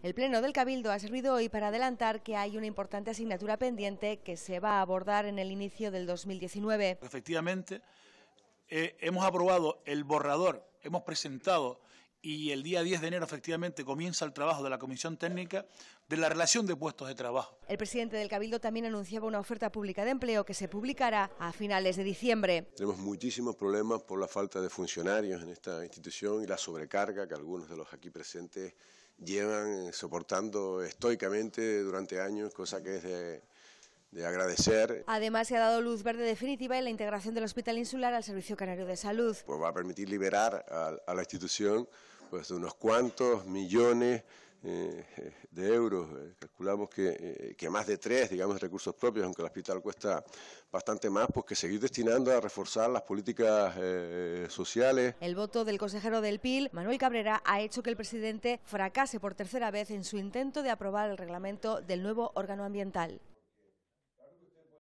El Pleno del Cabildo ha servido hoy para adelantar que hay una importante asignatura pendiente que se va a abordar en el inicio del 2019. Efectivamente, eh, hemos aprobado el borrador, hemos presentado y el día 10 de enero efectivamente comienza el trabajo de la Comisión Técnica de la relación de puestos de trabajo. El presidente del Cabildo también anunciaba una oferta pública de empleo que se publicará a finales de diciembre. Tenemos muchísimos problemas por la falta de funcionarios en esta institución y la sobrecarga que algunos de los aquí presentes llevan eh, soportando estoicamente durante años, cosa que es de de agradecer. Además, se ha dado luz verde definitiva en la integración del Hospital Insular al Servicio Canario de Salud. Pues va a permitir liberar a, la institución pues, unos cuantos millones eh, de euros, eh, calculamos eh, que, más de tres, digamos, recursos propios, aunque el hospital cuesta bastante más, pues que seguir destinando a reforzar las políticas sociales. El voto del consejero del PIL, Manuel Cabrera, ha hecho que el presidente fracase por tercera vez en su intento de aprobar el reglamento del nuevo órgano ambiental.